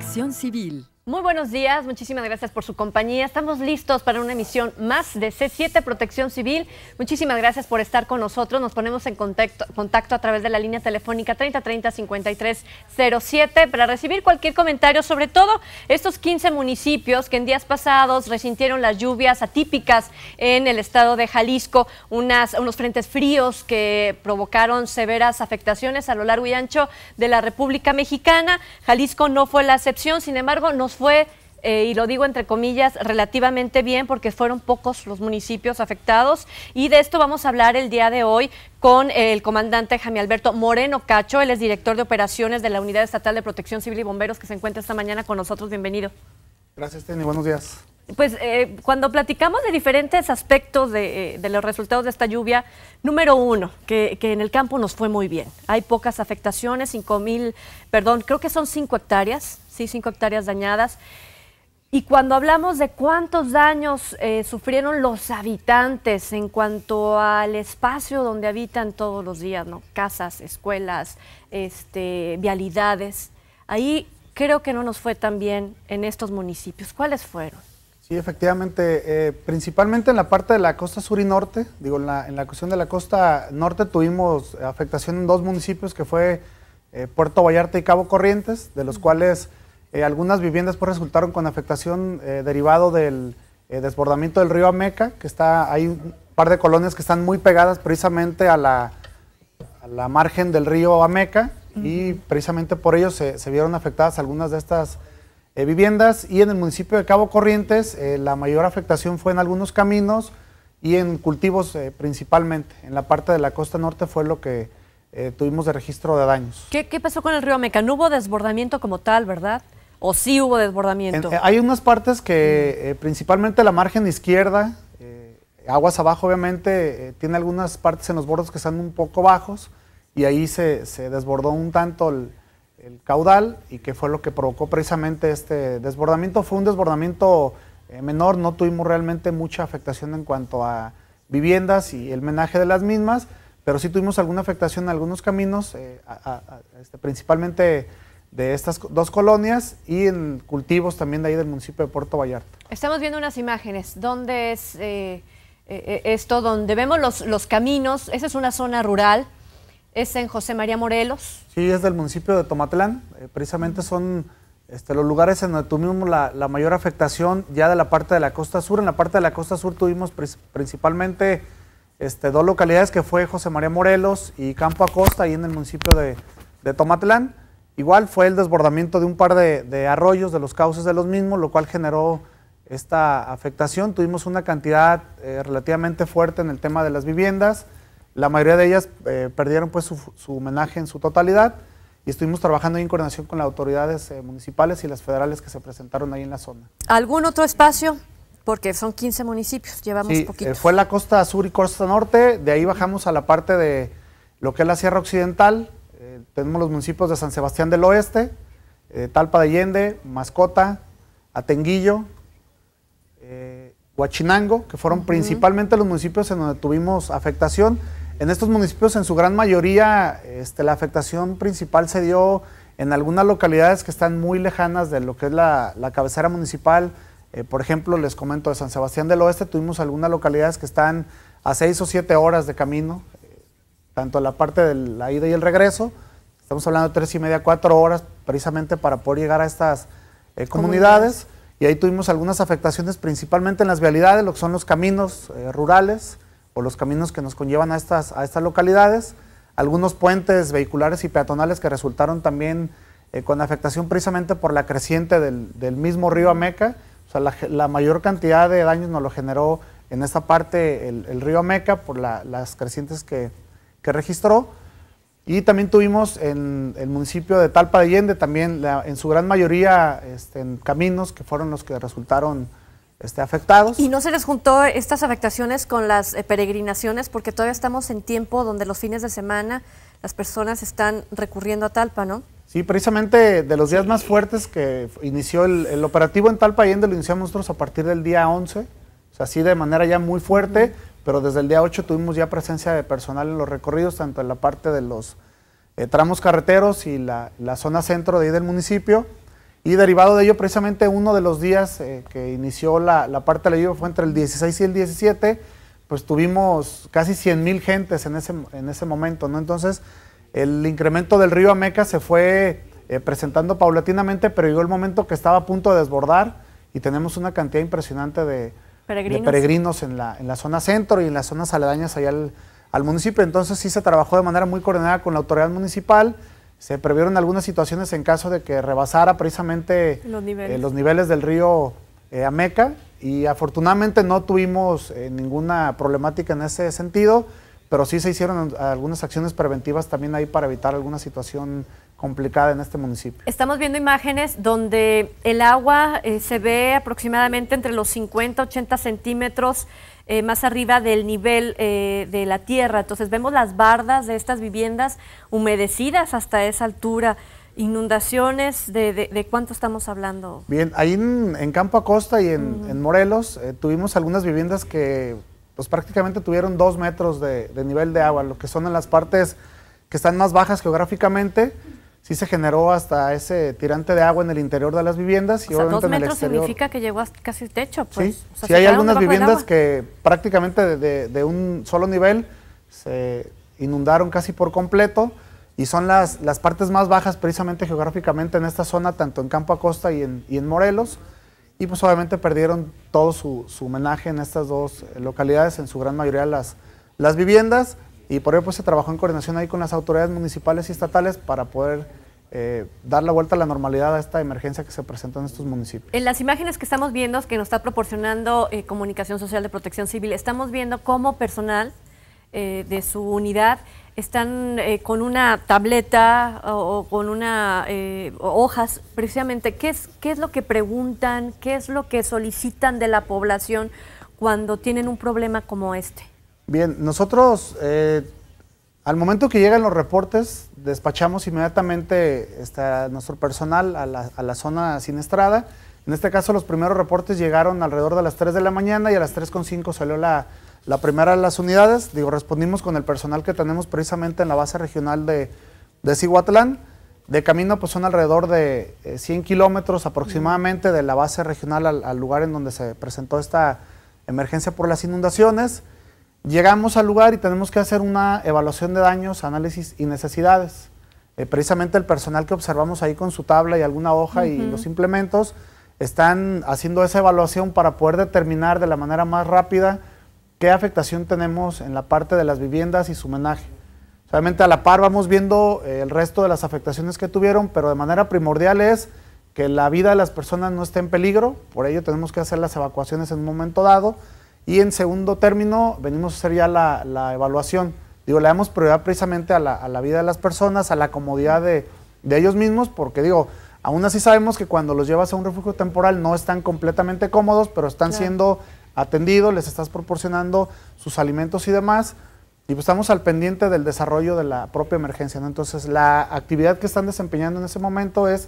Acción Civil. Muy buenos días, muchísimas gracias por su compañía. Estamos listos para una emisión más de C7 Protección Civil. Muchísimas gracias por estar con nosotros. Nos ponemos en contacto, a través de la línea telefónica 3030-5307 para recibir cualquier comentario, sobre todo estos 15 municipios que en días pasados resintieron las lluvias atípicas en el estado de Jalisco, unos frentes fríos que provocaron severas afectaciones a lo largo y ancho de la República Mexicana. Jalisco no fue la excepción, sin embargo, nos fue, eh, y lo digo entre comillas, relativamente bien porque fueron pocos los municipios afectados. Y de esto vamos a hablar el día de hoy con el comandante Jaime Alberto Moreno Cacho. Él es director de operaciones de la Unidad Estatal de Protección Civil y Bomberos que se encuentra esta mañana con nosotros. Bienvenido. Gracias, Tenny. Buenos días. Pues eh, cuando platicamos de diferentes aspectos eh, de, los resultados de esta lluvia, número uno, que, que, en el campo nos fue muy bien. Hay pocas afectaciones, cinco mil, perdón, creo que son cinco hectáreas sí, cinco hectáreas dañadas. Y cuando hablamos de cuántos daños eh, sufrieron los habitantes en cuanto al espacio donde habitan todos los días, ¿no? Casas, escuelas, este, vialidades. Ahí creo que no nos fue tan bien en estos municipios. ¿Cuáles fueron? Sí, efectivamente, eh, principalmente en la parte de la costa sur y norte, digo, en la, en la cuestión de la costa norte tuvimos afectación en dos municipios que fue eh, Puerto Vallarta y Cabo Corrientes, de los cuales eh, algunas viviendas pues resultaron con afectación eh, derivado del eh, desbordamiento del río Ameca, que está, hay un par de colonias que están muy pegadas precisamente a la, la margen del río Ameca y precisamente por ello se, vieron afectadas algunas de estas viviendas y en el municipio de Cabo Corrientes la mayor afectación fue en algunos caminos y en cultivos principalmente. En la parte de la costa norte fue lo que tuvimos de registro de daños. ¿Qué, ¿Qué pasó con el río Ameca? No hubo desbordamiento como tal, ¿verdad? o sí hubo desbordamiento? Eh, hay unas partes que, eh, principalmente la margen izquierda, eh, aguas abajo obviamente, tiene algunas partes en los bordos que están un poco bajos y ahí se, desbordó un tanto el, caudal y que fue lo que provocó precisamente este desbordamiento. Fue un desbordamiento menor, no tuvimos realmente mucha afectación en cuanto a viviendas y el menaje de las mismas, pero sí tuvimos alguna afectación en algunos caminos, este, principalmente de estas dos colonias y en cultivos también de ahí del municipio de Puerto Vallarta. Estamos viendo unas imágenes donde es eh, eh, eh, esto, donde vemos los, caminos. Esa es una zona rural, es en José María Morelos. Sí, es del municipio de Tomatlán. precisamente son este, los lugares en donde tuvimos la, mayor afectación ya de la parte de la costa sur. En la parte de la costa sur tuvimos principalmente este, dos localidades que fue José María Morelos y Campo Acosta, ahí en el municipio de Tomatlán. Igual fue el desbordamiento de un par de, arroyos, de los cauces de los mismos, lo cual generó esta afectación. Tuvimos una cantidad eh, relativamente fuerte en el tema de las viviendas. La mayoría de ellas eh, perdieron pues, su, homenaje en su totalidad y estuvimos trabajando en coordinación con las autoridades eh, municipales y las federales que se presentaron ahí en la zona. ¿Algún otro espacio? Porque son 15 municipios, llevamos sí, poquito. fue la costa sur y costa norte, de ahí bajamos a la parte de lo que es la Sierra Occidental, eh, tenemos los municipios de San Sebastián del Oeste, eh, Talpa de Allende, Mascota, Atenguillo, eh, Huachinango, que fueron principalmente los municipios en donde tuvimos afectación. En estos municipios, en su gran mayoría, este, la afectación principal se dio en algunas localidades que están muy lejanas de lo que es la, cabecera municipal. por ejemplo, les comento, de San Sebastián del Oeste tuvimos algunas localidades que están a seis o siete horas de camino tanto la parte de la ida y el regreso. Estamos hablando de tres y media, cuatro horas precisamente para poder llegar a estas eh, comunidades. Y ahí tuvimos algunas afectaciones principalmente en las vialidades, lo que son los caminos eh, rurales o los caminos que nos conllevan a estas, a estas localidades. Algunos puentes vehiculares y peatonales que resultaron también eh, con afectación precisamente por la creciente del, mismo río Ameca. O sea, la, mayor cantidad de daños nos lo generó en esta parte el, río Ameca por las crecientes que, que registró. Y también tuvimos en el municipio de Talpa de Allende, también en su gran mayoría este, en caminos que fueron los que resultaron este, afectados. ¿Y no se les juntó estas afectaciones con las eh, peregrinaciones? Porque todavía estamos en tiempo donde los fines de semana las personas están recurriendo a Talpa, ¿no? Sí, precisamente de los días más fuertes que inició el, operativo en Talpa Allende, lo iniciamos nosotros a partir del día 11, o sea, así de manera ya muy fuerte pero desde el día 8 tuvimos ya presencia de personal en los recorridos, tanto en la parte de los eh, tramos carreteros y la, la, zona centro de ahí del municipio. Y derivado de ello, precisamente uno de los días eh, que inició la, la, parte de la lluvia fue entre el 16 y el 17, pues tuvimos casi 100 mil gentes en ese, en ese momento, ¿no? Entonces, el incremento del río Ameca se fue eh, presentando paulatinamente, pero llegó el momento que estaba a punto de desbordar y tenemos una cantidad impresionante de, peregrinos, peregrinos en, la, en la zona centro y en las zonas aledañas allá al, municipio. Entonces sí se trabajó de manera muy coordinada con la autoridad municipal. Se previeron algunas situaciones en caso de que rebasara precisamente los eh, niveles, del río eh, Ameca y afortunadamente no tuvimos eh, ninguna problemática en ese sentido, pero sí se hicieron algunas acciones preventivas también ahí para evitar alguna situación complicada en este municipio. Estamos viendo imágenes donde el agua eh, se ve aproximadamente entre los 50, 80 centímetros eh, más arriba del nivel eh, de la tierra. Entonces vemos las bardas de estas viviendas humedecidas hasta esa altura. Inundaciones, ¿de, de, cuánto estamos hablando? Bien, ahí en, Campo Acosta y en, Morelos tuvimos algunas viviendas que pues prácticamente tuvieron dos metros de nivel de agua, lo que son en las partes que están más bajas geográficamente sí se generó hasta ese tirante de agua en el interior de las viviendas y o dos metros significa que llegó casi el techo, pues. Sí, hay algunas viviendas que prácticamente de, un solo nivel se inundaron casi por completo y son las, las partes más bajas precisamente geográficamente en esta zona, tanto en Campo Acosta y en, y en Morelos. Y pues obviamente perdieron todo su, su homenaje en estas dos localidades, en su gran mayoría las, las viviendas. Y por ello se trabajó en coordinación ahí con las autoridades municipales y estatales para poder eh, dar la vuelta a la normalidad a esta emergencia que se presentó en estos municipios. En las imágenes que estamos viendo, que nos está proporcionando eh, Comunicación Social de Protección Civil, estamos viendo cómo personal eh, de su unidad están con una tableta o, con una hojas, precisamente, ¿qué es lo que preguntan, qué es lo que solicitan de la población cuando tienen un problema como este? Bien, nosotros eh, al momento que llegan los reportes, despachamos inmediatamente este, nuestro personal a la, a la, zona siniestrada. En este caso, los primeros reportes llegaron alrededor de las 3 de la mañana y a las 3.5 salió la, la primera de las unidades. Digo, respondimos con el personal que tenemos precisamente en la base regional de, de Cihuatlán. De camino, pues son alrededor de 100 eh, kilómetros aproximadamente de la base regional al, al, lugar en donde se presentó esta emergencia por las inundaciones. Llegamos al lugar y tenemos que hacer una evaluación de daños, análisis y necesidades. Eh, precisamente el personal que observamos ahí con su tabla y alguna hoja y los implementos están haciendo esa evaluación para poder determinar de la manera más rápida qué afectación tenemos en la parte de las viviendas y su menaje. Obviamente a la par vamos viendo eh, el resto de las afectaciones que tuvieron, pero de manera primordial es que la vida de las personas no esté en peligro, por ello tenemos que hacer las evacuaciones en un momento dado y en segundo término, venimos a hacer ya la, evaluación. Digo, le damos prioridad precisamente a la, vida de las personas, a la comodidad de, ellos mismos, porque digo, aún así sabemos que cuando los llevas a un refugio temporal no están completamente cómodos, pero están siendo atendidos, les estás proporcionando sus alimentos y demás. Y pues estamos al pendiente del desarrollo de la propia emergencia. Entonces, la actividad que están desempeñando en ese momento es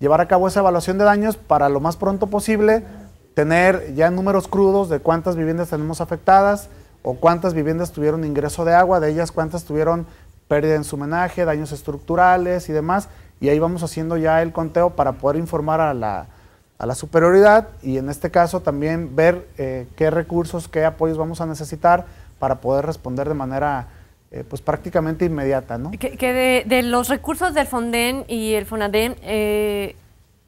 llevar a cabo esa evaluación de daños para lo más pronto posible tener ya números crudos de cuántas viviendas tenemos afectadas o cuántas viviendas tuvieron ingreso de agua, de ellas cuántas tuvieron pérdida en su menaje, daños estructurales y demás. Y ahí vamos haciendo ya el conteo para poder informar a la, superioridad y en este caso también ver eh, qué recursos, qué apoyos vamos a necesitar para poder responder de manera eh, pues prácticamente inmediata. ¿no? Que, de, los recursos del FONDEN y el FONADEN, eh,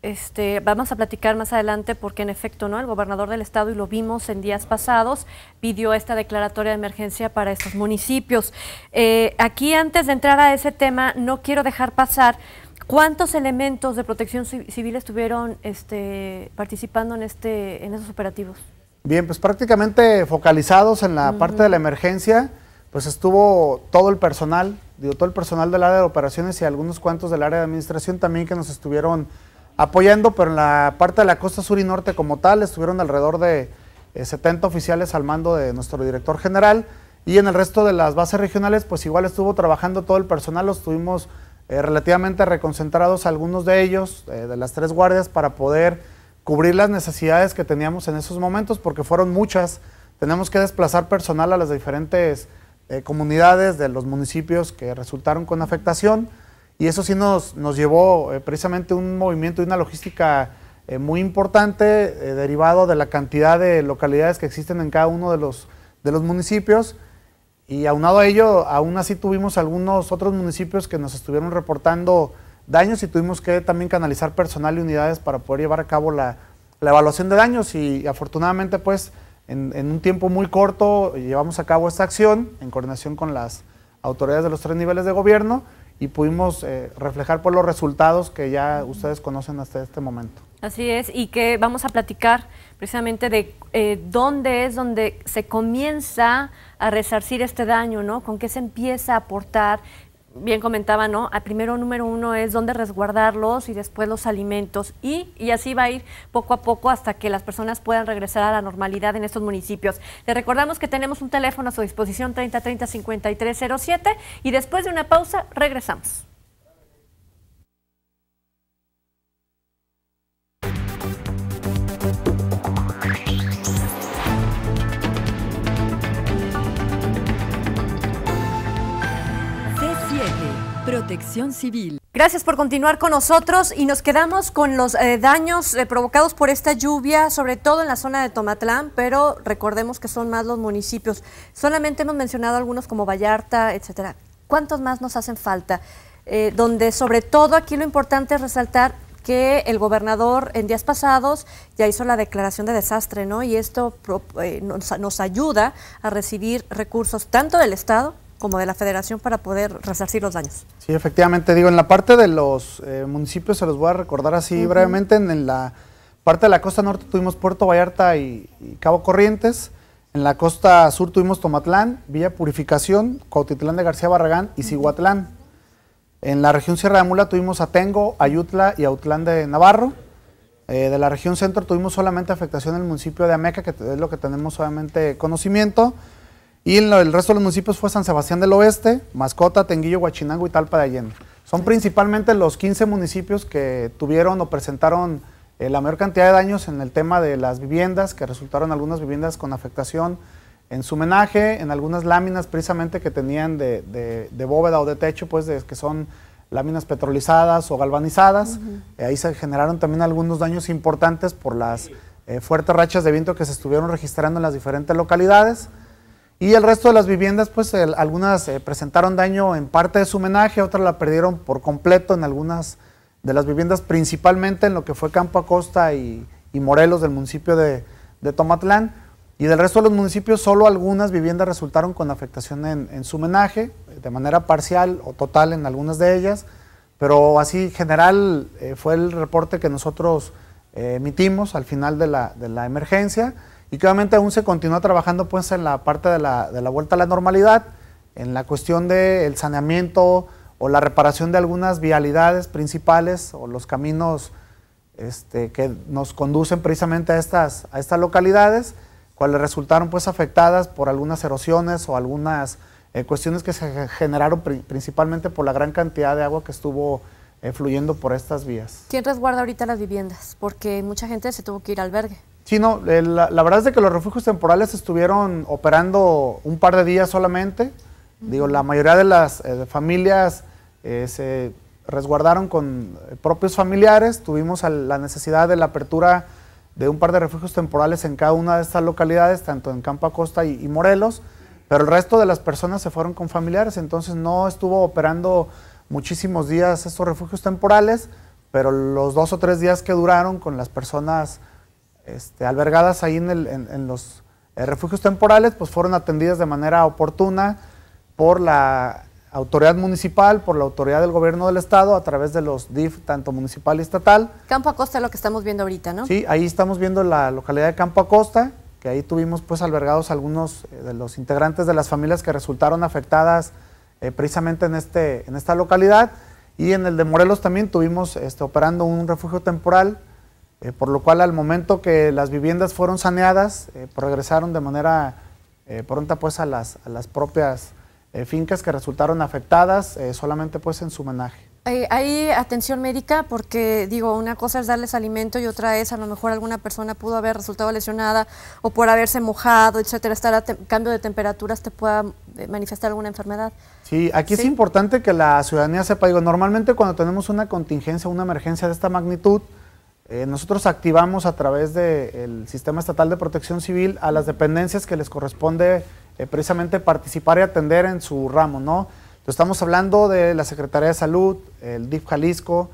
este, vamos a platicar más adelante porque en efecto, ¿no? El gobernador del estado, y lo vimos en días pasados, pidió esta declaratoria de emergencia para estos municipios. Eh, aquí antes de entrar a ese tema, no quiero dejar pasar cuántos elementos de protección civil estuvieron este, participando en, este, en esos operativos. Bien, pues prácticamente focalizados en la parte de la emergencia, pues estuvo todo el personal, digo, todo el personal del área de operaciones y algunos cuantos del área de administración también que nos estuvieron apoyando, pero en la parte de la costa sur y norte como tal estuvieron alrededor de 70 eh, oficiales al mando de nuestro director general y en el resto de las bases regionales pues igual estuvo trabajando todo el personal, los tuvimos eh, relativamente reconcentrados algunos de ellos, eh, de las tres guardias, para poder cubrir las necesidades que teníamos en esos momentos porque fueron muchas, tenemos que desplazar personal a las diferentes comunidades de los municipios que resultaron con afectación. Y eso sí nos, nos llevó eh, precisamente un movimiento y una logística eh, muy importante, eh, derivado de la cantidad de localidades que existen en cada uno de los, de los municipios. Y aunado a ello, aún así tuvimos algunos otros municipios que nos estuvieron reportando daños y tuvimos que también canalizar personal y unidades para poder llevar a cabo la, evaluación de daños y afortunadamente pues en, un tiempo muy corto llevamos a cabo esta acción en coordinación con las autoridades de los tres niveles de gobierno y pudimos eh, reflejar por los resultados que ya ustedes conocen hasta este momento. Así es, y que vamos a platicar precisamente de eh, dónde es donde se comienza a resarcir este daño, ¿no? Con qué se empieza a aportar bien comentaba, ¿no? A primero número uno es dónde resguardarlos y después los alimentos y, y, así va a ir poco a poco hasta que las personas puedan regresar a la normalidad en estos municipios. Les recordamos que tenemos un teléfono a su disposición 3030 5307 y después de una pausa regresamos. Protección Civil. Gracias por continuar con nosotros y nos quedamos con los eh, daños eh, provocados por esta lluvia, sobre todo en la zona de Tomatlán, pero recordemos que son más los municipios. Solamente hemos mencionado algunos como Vallarta, etcétera. ¿Cuántos más nos hacen falta? Eh, donde sobre todo aquí lo importante es resaltar que el gobernador en días pasados ya hizo la declaración de desastre, ¿no? Y esto nos ayuda a recibir recursos tanto del Estado como de la federación para poder resarcir los daños. Sí, efectivamente, digo, en la parte de los eh, municipios, se los voy a recordar así brevemente, en, la parte de la costa norte tuvimos Puerto Vallarta y, Cabo Corrientes, en la costa sur tuvimos Tomatlán, Villa Purificación, Cuautitlán de García Barragán y Cihuatlán. En la región Sierra de Mula tuvimos Atengo, Ayutla y Autlán de Navarro. Eh, de la región centro tuvimos solamente afectación en el municipio de Ameca, que es lo que tenemos solamente conocimiento. Y el resto de los municipios fue San Sebastián del Oeste, Mascota, Tenguillo, Huachinango y Talpa de Allende. Son principalmente los 15 municipios que tuvieron o presentaron eh, la mayor cantidad de daños en el tema de las viviendas, que resultaron algunas viviendas con afectación en su menaje, en algunas láminas precisamente que tenían de, bóveda o de techo, pues que son láminas petrolizadas o galvanizadas. Eh, ahí se generaron también algunos daños importantes por las eh, fuertes rachas de viento que se estuvieron registrando en las diferentes localidades. Y el resto de las viviendas, pues algunas eh, presentaron daño en parte de su homenaje, otras la perdieron por completo en algunas de las viviendas, principalmente en lo que fue Campo Acosta y, Morelos del municipio de, Tomatlán. Y del resto de los municipios, solo algunas viviendas resultaron con afectación en, su homenaje, de manera parcial o total en algunas de ellas. Pero así, general, eh, fue el reporte que nosotros eh, emitimos al final de la emergencia y que obviamente aún se continúa trabajando pues en la parte de la, de la vuelta a la normalidad, en la cuestión del saneamiento o la reparación de algunas vialidades principales o los caminos este, que nos conducen precisamente a estas, a estas localidades, cuales resultaron pues afectadas por algunas erosiones o algunas eh, cuestiones que se generaron principalmente por la gran cantidad de agua que estuvo eh, fluyendo por estas vías. ¿Quién resguarda ahorita las viviendas? Porque mucha gente se tuvo que ir albergue. Sí, no, eh, la, verdad es que los refugios temporales estuvieron operando un par de días solamente. Digo, la mayoría de las eh, familias eh, se resguardaron con propios familiares. Tuvimos la necesidad de la apertura de un par de refugios temporales en cada una de estas localidades, tanto en Campa Costa y Morelos, pero el resto de las personas se fueron con familiares, entonces no estuvo operando muchísimos días estos refugios temporales, pero los dos o tres días que duraron con las personas este, albergadas ahí en, los eh, refugios temporales, pues fueron atendidas de manera oportuna por la autoridad municipal, por la autoridad del gobierno del estado, a través de los DIF, tanto municipal y estatal. Campo Acosta es lo que estamos viendo ahorita, ¿no? Sí, ahí estamos viendo la localidad de Campo Acosta, que ahí tuvimos pues albergados algunos eh, de los integrantes de las familias que resultaron afectadas eh, precisamente en, este, en esta localidad. Y en el de Morelos también tuvimos este, operando un refugio temporal eh, por lo cual al momento que las viviendas fueron saneadas, eh, pues regresaron de manera eh, pronta pues a las, propias fincas que resultaron afectadas solamente pues en su homenaje. Hay, atención médica porque digo, una cosa es darles alimento y otra es a lo mejor alguna persona pudo haber resultado lesionada o por haberse mojado, etcétera, estar a cambio de temperaturas te pueda manifestar alguna enfermedad. Sí, aquí es importante que la ciudadanía sepa, digo, normalmente cuando tenemos una contingencia, una emergencia de esta magnitud, eh, nosotros activamos a través del Sistema Estatal de Protección Civil a las dependencias que les corresponde eh, precisamente participar y atender en su ramo, ¿no? estamos hablando de la Secretaría de Salud, el DIF Jalisco,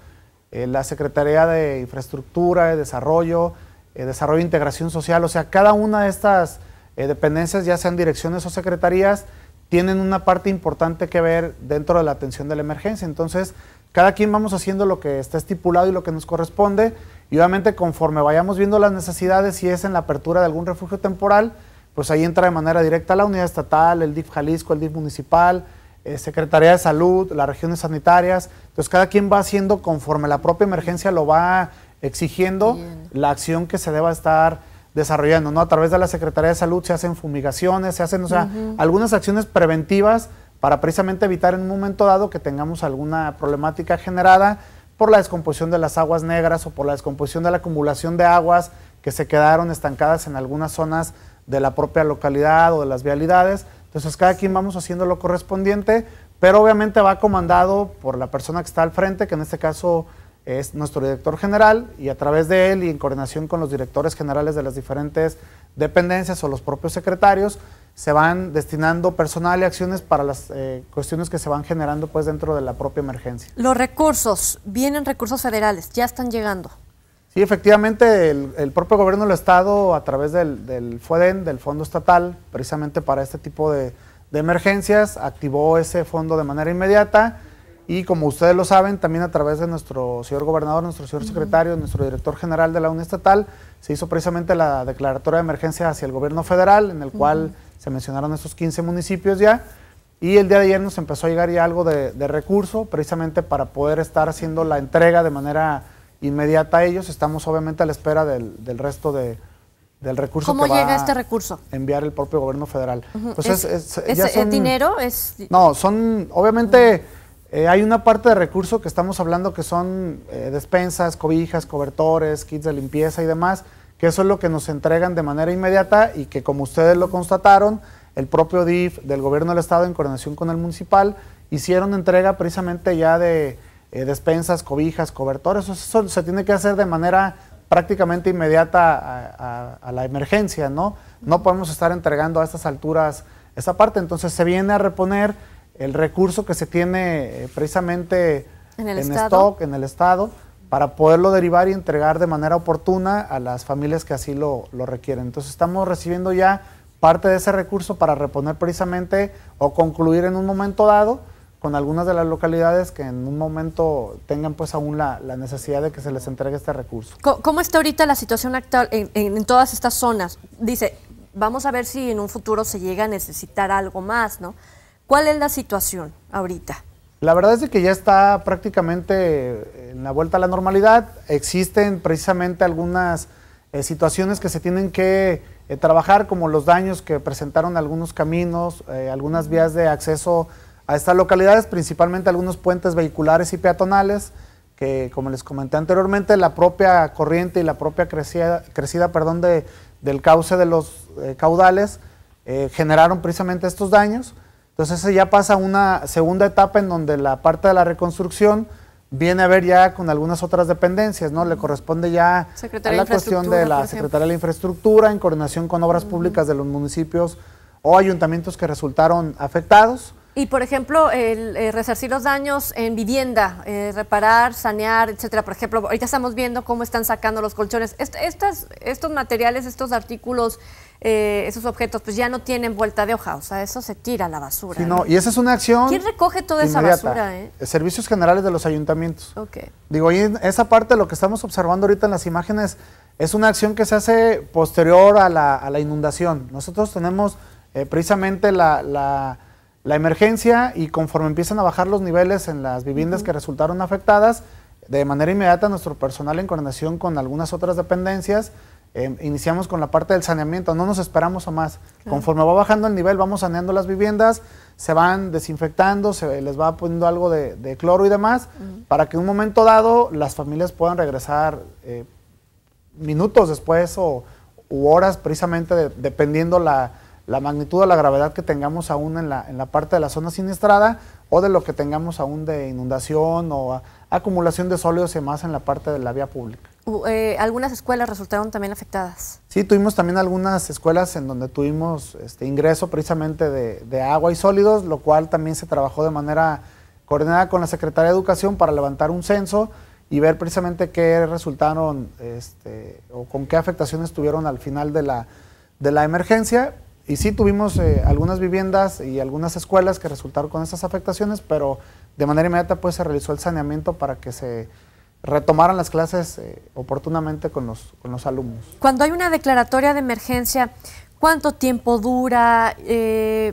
eh, la Secretaría de Infraestructura, de Desarrollo, Desarrollo e Integración Social, o sea, cada una de estas dependencias, ya sean direcciones o secretarías, tienen una parte importante que ver dentro de la atención de la emergencia. Entonces, cada quien vamos haciendo lo que está estipulado y lo que nos corresponde y obviamente conforme vayamos viendo las necesidades, si es en la apertura de algún refugio temporal, pues ahí entra de manera directa la unidad estatal, el DIF Jalisco, el DIF municipal, eh, Secretaría de Salud, las regiones sanitarias. Entonces cada quien va haciendo conforme la propia emergencia lo va exigiendo la acción que se deba estar desarrollando, ¿no? A través de la Secretaría de Salud se hacen fumigaciones, se hacen, o sea, algunas acciones preventivas para precisamente evitar en un momento dado que tengamos alguna problemática generada por la descomposición de las aguas negras o por la descomposición de la acumulación de aguas que se quedaron estancadas en algunas zonas de la propia localidad o de las vialidades. Entonces cada quien vamos haciendo lo correspondiente, pero obviamente va comandado por la persona que está al frente, que en este caso es nuestro director general, y a través de él y en coordinación con los directores generales de las diferentes dependencias o los propios secretarios, se van destinando personal y acciones para las eh, cuestiones que se van generando pues dentro de la propia emergencia. Los recursos, vienen recursos federales, ya están llegando. Sí, efectivamente, el, propio gobierno del Estado, a través del, del del Fondo Estatal, precisamente para este tipo de, emergencias, activó ese fondo de manera inmediata y como ustedes lo saben, también a través de nuestro señor gobernador, nuestro señor secretario, nuestro director general de la Unión Estatal, se hizo precisamente la declaratoria de emergencia hacia el gobierno federal, en el cual se mencionaron esos 15 municipios ya. Y el día de ayer nos empezó a llegar ya algo de, recurso, precisamente para poder estar haciendo la entrega de manera inmediata a ellos. Estamos obviamente a la espera del, resto de, del recurso ¿Cómo llega este recurso? Enviar el propio gobierno federal. Pues ¿Es, dinero? Es... No, son, obviamente, eh, hay una parte de recurso que estamos hablando que son eh, despensas, cobijas, cobertores, kits de limpieza y demás, que eso es lo que nos entregan de manera inmediata y que como ustedes lo constataron, el propio DIF del gobierno del estado en coordinación con el municipal hicieron entrega precisamente ya de eh, despensas, cobijas, cobertores, eso, se tiene que hacer de manera prácticamente inmediata a, la emergencia, ¿no? No podemos estar entregando a estas alturas esa parte, entonces se viene a reponer el recurso que se tiene eh, precisamente en stock, en el Estado, para poderlo derivar y entregar de manera oportuna a las familias que así lo, requieren. Entonces estamos recibiendo ya parte de ese recurso para reponer precisamente o concluir en un momento dado con algunas de las localidades que en un momento tengan pues aún la, necesidad de que se les entregue este recurso. ¿Cómo, está ahorita la situación actual en, todas estas zonas? Dice, vamos a ver si en un futuro se llega a necesitar algo más, ¿no? ¿Cuál es la situación ahorita? La verdad es que ya está prácticamente en la vuelta a la normalidad. Existen precisamente algunas eh, situaciones que se tienen que eh, trabajar, como los daños que presentaron algunos caminos, eh, algunas vías de acceso a estas localidades, principalmente algunos puentes vehiculares y peatonales, que como les comenté anteriormente, la propia corriente y la propia crecida, perdón, del cauce de los caudales generaron precisamente estos daños. Entonces ya pasa una segunda etapa en donde la parte de la reconstrucción viene a ver ya con algunas otras dependencias, ¿no? Le corresponde ya a la cuestión de la Secretaría de la Infraestructura en coordinación con obras públicas de los municipios o ayuntamientos que resultaron afectados. Y por ejemplo, el, eh, resarcir los daños en vivienda, eh, reparar, sanear, etcétera. Por ejemplo, ahorita estamos viendo cómo están sacando los colchones. estos materiales, estos artículos eh, esos objetos pues ya no tienen vuelta de hoja, o sea, eso se tira a la basura. y esa es una acción. ¿Quién recoge toda esa basura? Eh? Eh, servicios generales de los ayuntamientos. Digo, y esa parte, lo que estamos observando ahorita en las imágenes, es una acción que se hace posterior a la, inundación. Nosotros tenemos precisamente la, emergencia y conforme empiezan a bajar los niveles en las viviendas que resultaron afectadas, de manera inmediata nuestro personal en coordinación con algunas otras dependencias Em, iniciamos con la parte del saneamiento, no nos esperamos a más. Conforme va bajando el nivel, vamos saneando las viviendas, se van desinfectando, se les va poniendo algo de, cloro y demás, para que en un momento dado las familias puedan regresar eh, minutos después o u horas precisamente, dependiendo la, la, magnitud o la gravedad que tengamos aún en la, en la parte de la zona siniestrada o de lo que tengamos aún de inundación o acumulación de sólidos y demás en la parte de la vía pública. Eh, algunas escuelas resultaron también afectadas. Sí, tuvimos también algunas escuelas en donde tuvimos este ingreso precisamente de, agua y sólidos, lo cual también se trabajó de manera coordinada con la Secretaría de Educación para levantar un censo y ver precisamente qué resultaron este, o con qué afectaciones tuvieron al final de la, de la emergencia. Y sí tuvimos eh, algunas viviendas y algunas escuelas que resultaron con esas afectaciones, pero de manera inmediata pues se realizó el saneamiento para que se retomaron las clases eh, oportunamente con los, con los alumnos. Cuando hay una declaratoria de emergencia, ¿cuánto tiempo dura? Eh,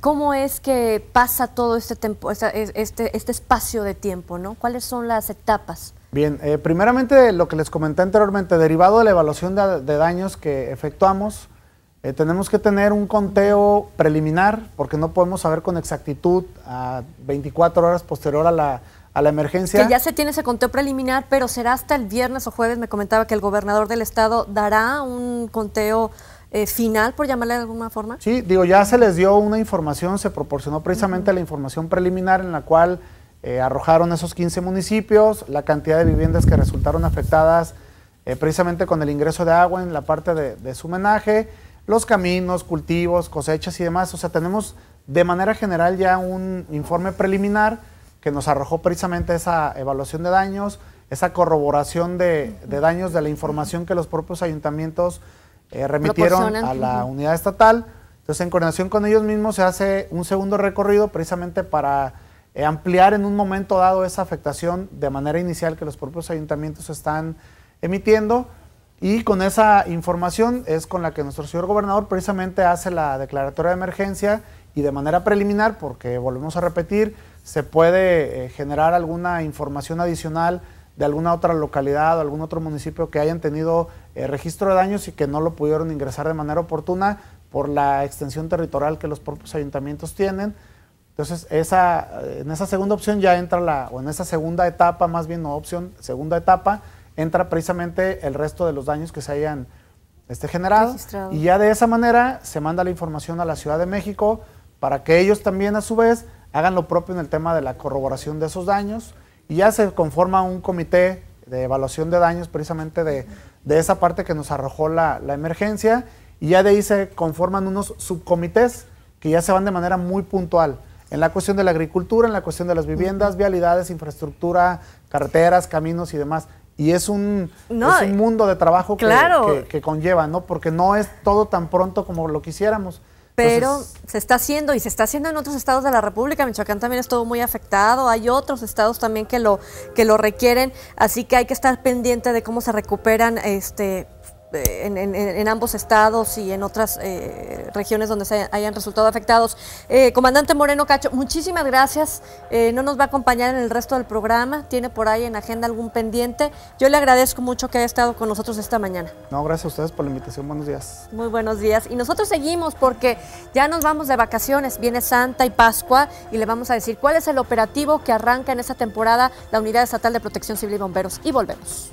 ¿Cómo es que pasa todo este, tempo, este, este espacio de tiempo? ¿no? ¿Cuáles son las etapas? Bien, eh, primeramente lo que les comenté anteriormente, derivado de la evaluación de, daños que efectuamos, tenemos que tener un conteo preliminar porque no podemos saber con exactitud a 24 horas posterior a la a la emergencia. Que ya se tiene ese conteo preliminar, pero será hasta el viernes o jueves, me comentaba que el gobernador del estado dará un conteo eh, final, por llamarle de alguna forma. Sí, digo, ya se les dio una información, se proporcionó precisamente la información preliminar en la cual eh, arrojaron esos 15 municipios, la cantidad de viviendas que resultaron afectadas eh, precisamente con el ingreso de agua en la parte de, de su menaje, los caminos, cultivos, cosechas y demás. O sea, tenemos de manera general ya un informe preliminar que nos arrojó precisamente esa evaluación de daños, esa corroboración de, daños de la información que los propios ayuntamientos eh, remitieron a la unidad estatal. Entonces, en coordinación con ellos mismos se hace un segundo recorrido precisamente para eh, ampliar en un momento dado esa afectación de manera inicial que los propios ayuntamientos están emitiendo. Y con esa información es con la que nuestro señor gobernador precisamente hace la declaratoria de emergencia y de manera preliminar, porque volvemos a repetir, se puede eh, generar alguna información adicional de alguna otra localidad o algún otro municipio que hayan tenido eh, registro de daños y que no lo pudieron ingresar de manera oportuna por la extensión territorial que los propios ayuntamientos tienen. Entonces, esa, eh, en esa segunda opción ya entra la, o en esa segunda etapa, más bien no opción, segunda etapa, entra precisamente el resto de los daños que se hayan este, generado. Y ya de esa manera se manda la información a la Ciudad de México para que ellos también a su vez hagan lo propio en el tema de la corroboración de esos daños y ya se conforma un comité de evaluación de daños precisamente de, esa parte que nos arrojó la, emergencia y ya de ahí se conforman unos subcomités que ya se van de manera muy puntual en la cuestión de la agricultura, en la cuestión de las viviendas, vialidades, infraestructura, carreteras, caminos y demás. Y es un, mundo de trabajo que, que, conlleva, ¿no? Porque no es todo tan pronto como lo quisiéramos. Pero se está haciendo y se está haciendo en otros estados de la República. Michoacán también estuvo muy afectado. Hay otros estados también que lo, que lo requieren. Así que hay que estar pendiente de cómo se recuperan este, en, ambos estados y en otras eh, regiones donde se hayan resultado afectados. Eh, comandante Moreno Cacho, muchísimas gracias. Eh, no nos va a acompañar en el resto del programa. Tiene por ahí en agenda algún pendiente. Yo le agradezco mucho que haya estado con nosotros esta mañana. No, gracias a ustedes por la invitación. Buenos días. Muy buenos días. Y nosotros seguimos porque ya nos vamos de vacaciones. Viene Santa y Pascua y le vamos a decir cuál es el operativo que arranca en esta temporada la Unidad Estatal de Protección Civil y Bomberos. Y volvemos.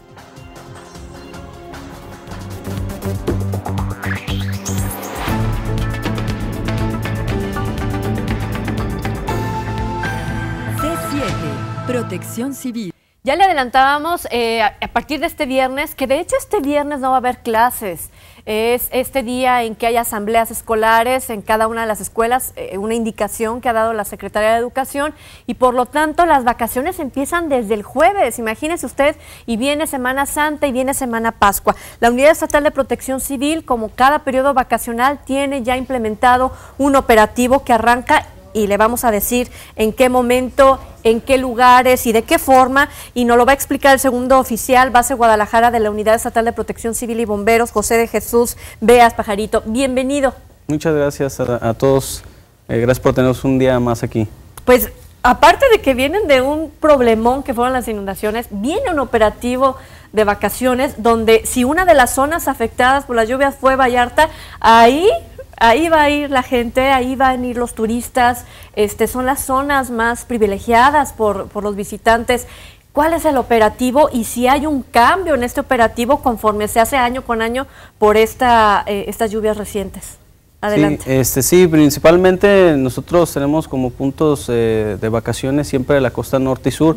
Protección Civil. Ya le adelantábamos eh, a partir de este viernes que de hecho este viernes no va a haber clases. Es este día en que hay asambleas escolares en cada una de las escuelas, eh, una indicación que ha dado la Secretaría de Educación y por lo tanto las vacaciones empiezan desde el jueves, imagínese usted, y viene Semana Santa y viene Semana Pascua. La Unidad Estatal de Protección Civil, como cada periodo vacacional, tiene ya implementado un operativo que arranca y le vamos a decir en qué momento, en qué lugares y de qué forma, y nos lo va a explicar el segundo oficial, base Guadalajara de la Unidad Estatal de Protección Civil y Bomberos, José de Jesús Veas Pajarito. Bienvenido. Muchas gracias a, todos, eh, gracias por tenernos un día más aquí. Pues aparte de que vienen de un problemón que fueron las inundaciones, viene un operativo de vacaciones donde si una de las zonas afectadas por las lluvias fue Vallarta, ahí ahí va a ir la gente, ahí van a ir los turistas, este, son las zonas más privilegiadas por, los visitantes. ¿Cuál es el operativo y si hay un cambio en este operativo conforme se hace año con año por esta, eh, estas lluvias recientes? Adelante. Sí, este, sí, principalmente nosotros tenemos como puntos eh, de vacaciones siempre la costa norte y sur.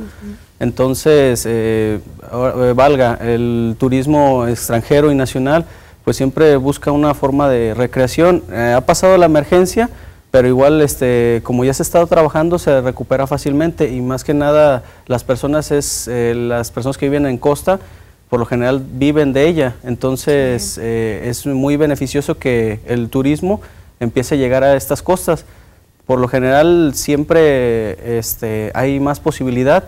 Entonces, eh, valga, el turismo extranjero y nacional pues siempre busca una forma de recreación. Eh, ha pasado la emergencia, pero igual este, como ya se ha estado trabajando se recupera fácilmente y más que nada las personas es eh, las personas que viven en costa por lo general viven de ella, entonces eh, es muy beneficioso que el turismo empiece a llegar a estas costas. Por lo general siempre este, hay más posibilidad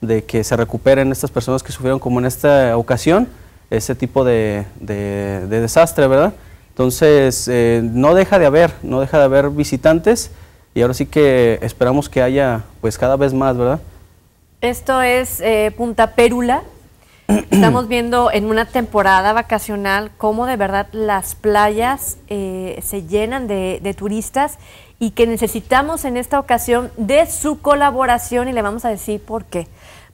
de que se recuperen estas personas que sufrieron como en esta ocasión ese tipo de, desastre, ¿verdad? Entonces, eh, no deja de haber, no deja de haber visitantes y ahora sí que esperamos que haya pues cada vez más, ¿verdad? Esto es eh, Punta Pérula. Estamos viendo en una temporada vacacional cómo de verdad las playas eh, se llenan de, de turistas y que necesitamos en esta ocasión de su colaboración y le vamos a decir por qué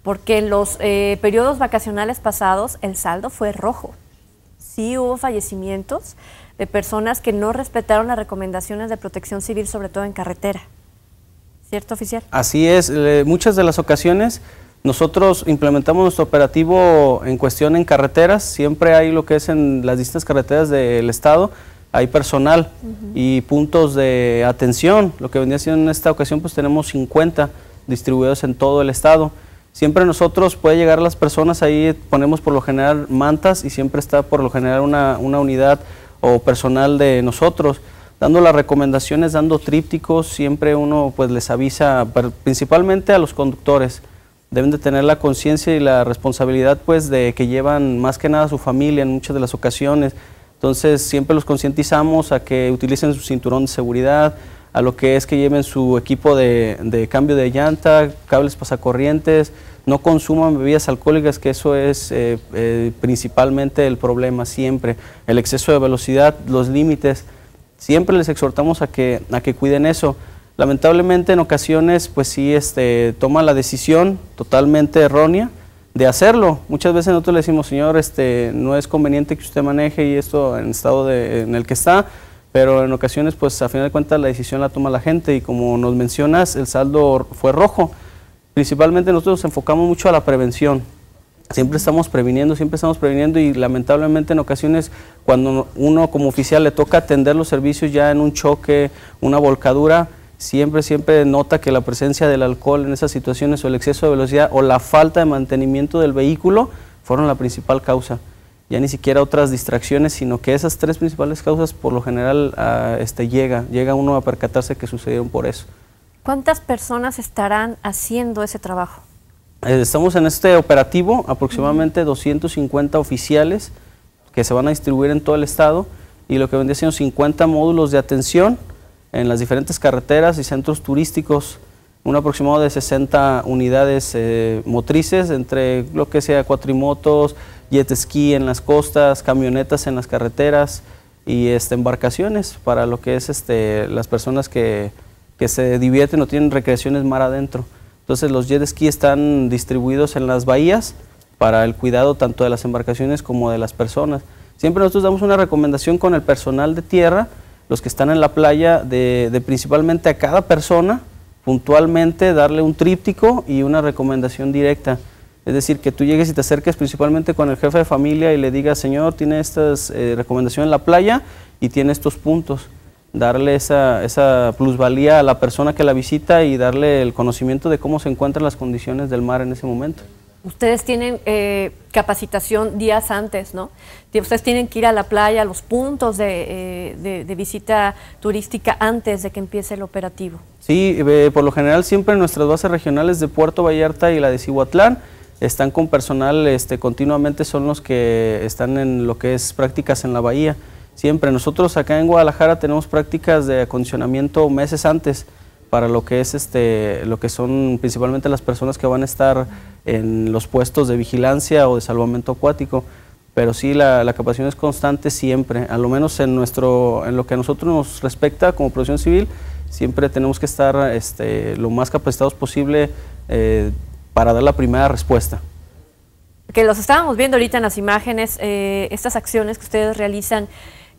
porque en los eh, periodos vacacionales pasados el saldo fue rojo. Sí hubo fallecimientos de personas que no respetaron las recomendaciones de protección civil, sobre todo en carretera. ¿Cierto, oficial? Así es. muchas de las ocasiones nosotros implementamos nuestro operativo en cuestión en carreteras. Siempre hay lo que es en las distintas carreteras del Estado. Hay personal y puntos de atención. Lo que venía siendo en esta ocasión, pues tenemos 50 distribuidos en todo el Estado. Siempre nosotros puede llegar las personas, ahí ponemos por lo general mantas y siempre está por lo general una, unidad o personal de nosotros dando las recomendaciones, dando trípticos, siempre uno pues les avisa principalmente a los conductores. Deben de tener la conciencia y la responsabilidad pues de que llevan más que nada a su familia en muchas de las ocasiones. Entonces siempre los concientizamos a que utilicen su cinturón de seguridad, a lo que es que lleven su equipo de, cambio de llanta, cables pasacorrientes, no consuman bebidas alcohólicas, que eso es eh, eh, principalmente el problema siempre. El exceso de velocidad, los límites, siempre les exhortamos a que, a que cuiden eso. Lamentablemente en ocasiones pues sí este, toman la decisión totalmente errónea de hacerlo. Muchas veces nosotros le decimos, señor, este, no es conveniente que usted maneje y esto en el estado de, en el que está, pero en ocasiones pues a final de cuentas la decisión la toma la gente y como nos mencionas el saldo fue rojo. Principalmente nosotros nos enfocamos mucho a la prevención, siempre estamos previniendo, siempre estamos previniendo y lamentablemente en ocasiones cuando uno como oficial le toca atender los servicios ya en un choque, una volcadura, siempre, siempre nota que la presencia del alcohol en esas situaciones o el exceso de velocidad o la falta de mantenimiento del vehículo fueron la principal causa ya ni siquiera otras distracciones, sino que esas tres principales causas por lo general ah, este, llega, llega uno a percatarse que sucedieron por eso. ¿Cuántas personas estarán haciendo ese trabajo? Eh, estamos en este operativo, aproximadamente 250 oficiales que se van a distribuir en todo el estado y lo que vendría siendo 50 módulos de atención en las diferentes carreteras y centros turísticos un aproximado de 60 unidades eh, motrices, entre lo que sea cuatrimotos, jet ski en las costas, camionetas en las carreteras y este, embarcaciones para lo que es este, las personas que, se divierten o tienen recreaciones mar adentro. Entonces los jet ski están distribuidos en las bahías para el cuidado tanto de las embarcaciones como de las personas. Siempre nosotros damos una recomendación con el personal de tierra, los que están en la playa, de, de principalmente a cada persona puntualmente darle un tríptico y una recomendación directa. Es decir, que tú llegues y te acerques principalmente con el jefe de familia y le digas, señor, tiene estas eh, recomendación recomendaciones en la playa y tiene estos puntos. Darle esa, esa, plusvalía a la persona que la visita y darle el conocimiento de cómo se encuentran las condiciones del mar en ese momento ustedes tienen eh, capacitación días antes, ¿no? Ustedes tienen que ir a la playa, a los puntos de, eh, visita turística antes de que empiece el operativo. Sí, eh, por lo general siempre nuestras bases regionales de Puerto Vallarta y la de Cihuatlán están con personal este, continuamente, son los que están en lo que es prácticas en la bahía. Siempre nosotros acá en Guadalajara tenemos prácticas de acondicionamiento meses antes para lo que es este, lo que son principalmente las personas que van a estar en los puestos de vigilancia o de salvamento acuático, pero sí la, la capacitación es constante siempre, a lo menos en, nuestro, en lo que a nosotros nos respecta como profesión civil, siempre tenemos que estar este, lo más capacitados posible eh, para dar la primera respuesta. Que los estábamos viendo ahorita en las imágenes, eh, estas acciones que ustedes realizan,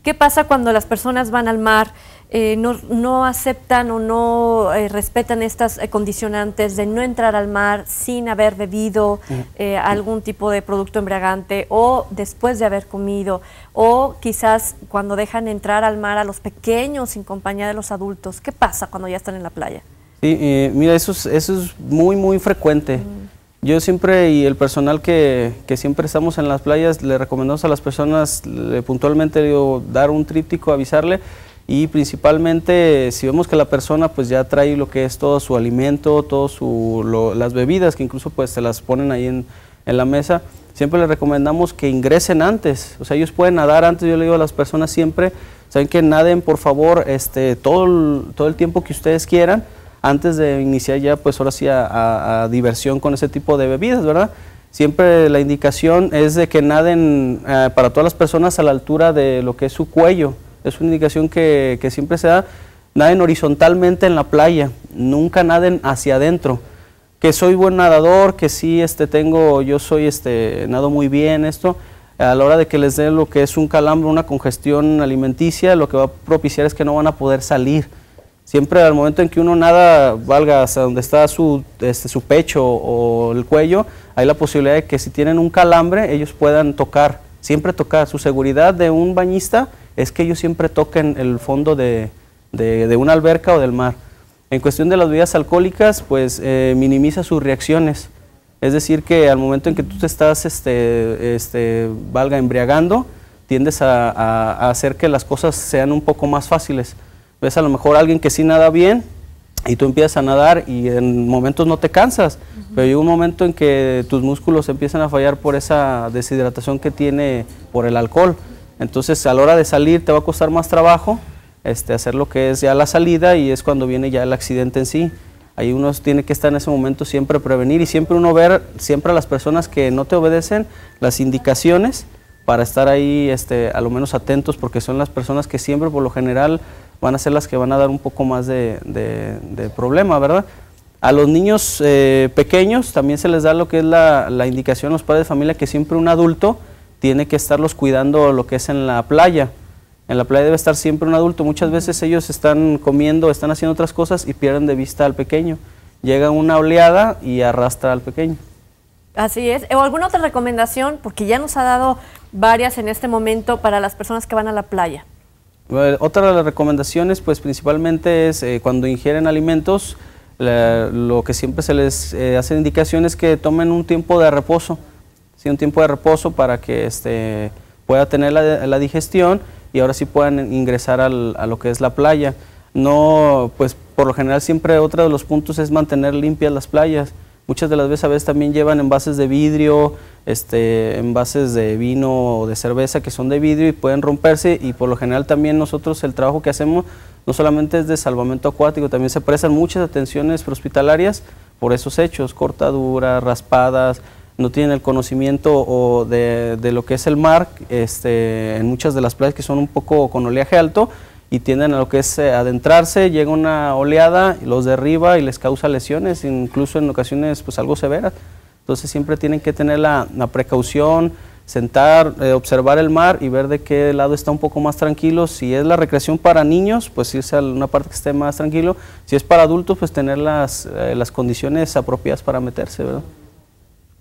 ¿qué pasa cuando las personas van al mar? Eh, no, aceptan o no eh, respetan estas eh, condicionantes de no entrar al mar sin haber bebido mm. algún tipo de producto embriagante o después de haber comido o quizás cuando dejan entrar al mar a los pequeños sin compañía de los adultos. ¿Qué pasa cuando ya están en la playa? Sí, mira, eso es, eso es muy, muy frecuente. Mm. Yo siempre y el personal que, que, siempre estamos en las playas le recomendamos a las personas puntualmente dar un tríptico, avisarle y principalmente si vemos que la persona pues ya trae lo que es todo su alimento, todas las bebidas que incluso pues se las ponen ahí en, la mesa, siempre les recomendamos que ingresen antes, o sea ellos pueden nadar antes, yo le digo a las personas siempre, saben que naden por favor este, todo, el, todo el tiempo que ustedes quieran, antes de iniciar ya pues ahora sí a, diversión con ese tipo de bebidas, ¿verdad? Siempre la indicación es de que naden eh, para todas las personas a la altura de lo que es su cuello, es una indicación que, siempre se da. Naden horizontalmente en la playa, nunca naden hacia adentro. Que soy buen nadador, que sí este, tengo, yo soy, este, nado muy bien, esto. A la hora de que les dé lo que es un calambre, una congestión alimenticia, lo que va a propiciar es que no van a poder salir siempre al momento en que uno nada valga hasta donde está su, este, su pecho o el cuello, hay la posibilidad de que si tienen un calambre ellos puedan tocar, siempre tocar. Su seguridad de un bañista es que ellos siempre toquen el fondo de, una alberca o del mar. En cuestión de las bebidas alcohólicas, pues eh, minimiza sus reacciones. Es decir, que al momento en que tú te estás, este, este valga, embriagando, tiendes a, hacer que las cosas sean un poco más fáciles. Ves a lo mejor alguien que sí nada bien y tú empiezas a nadar y en momentos no te cansas, pero hay un momento en que tus músculos empiezan a fallar por esa deshidratación que tiene por el alcohol. Entonces a la hora de salir te va a costar más trabajo este, hacer lo que es ya la salida y es cuando viene ya el accidente en sí. Ahí uno tiene que estar en ese momento siempre prevenir y siempre uno ver siempre a las personas que no te obedecen las indicaciones para estar ahí este, a lo menos atentos porque son las personas que siempre por lo general van a ser las que van a dar un poco más de, problema, ¿verdad? A los niños eh, pequeños también se les da lo que es la, la indicación a los padres de familia que siempre un adulto tiene que estarlos cuidando lo que es en la playa. En la playa debe estar siempre un adulto. Muchas veces ellos están comiendo, están haciendo otras cosas y pierden de vista al pequeño. Llega una oleada y arrastra al pequeño. Así es. ¿O alguna otra recomendación? Porque ya nos ha dado varias en este momento para las personas que van a la playa. otra de las recomendaciones, pues principalmente es eh, cuando ingieren alimentos, lo que siempre se les eh, hace indicación es que tomen un tiempo de reposo un tiempo de reposo para que este, pueda tener la, digestión y ahora sí puedan ingresar a lo que es la playa. No, pues por lo general siempre otro de los puntos es mantener limpias las playas. Muchas de las veces a veces también llevan envases de vidrio, este, envases de vino o de cerveza que son de vidrio y pueden romperse y por lo general también nosotros el trabajo que hacemos no solamente es de salvamento acuático, también se prestan muchas atenciones hospitalarias por esos hechos, cortaduras, raspadas, no tienen el conocimiento de, lo que es el mar, este, en muchas de las playas que son un poco con oleaje alto y tienden a lo que es eh, adentrarse, llega una oleada, los derriba y les causa lesiones, incluso en ocasiones pues algo severas. Entonces siempre tienen que tener la, precaución, sentar, eh, observar el mar y ver de qué lado está un poco más tranquilo. Si es la recreación para niños, pues irse a una parte que esté más tranquilo. Si es para adultos, pues tener las, eh, las condiciones apropiadas para meterse, ¿verdad?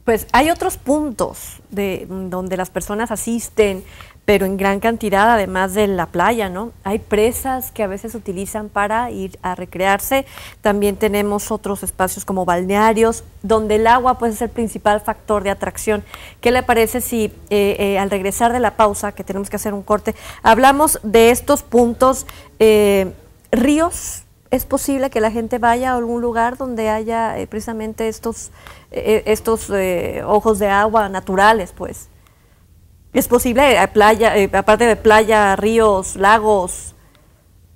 pues hay otros puntos de, donde las personas asisten, pero en gran cantidad, además de la playa, ¿no? Hay presas que a veces utilizan para ir a recrearse. También tenemos otros espacios como balnearios, donde el agua pues, es el principal factor de atracción. ¿Qué le parece si eh, eh, al regresar de la pausa, que tenemos que hacer un corte, hablamos de estos puntos, eh, ríos es posible que la gente vaya a algún lugar donde haya eh, precisamente estos, eh, eh, estos ojos de agua naturales, pues. Es posible, playa, aparte de playa, ríos, lagos,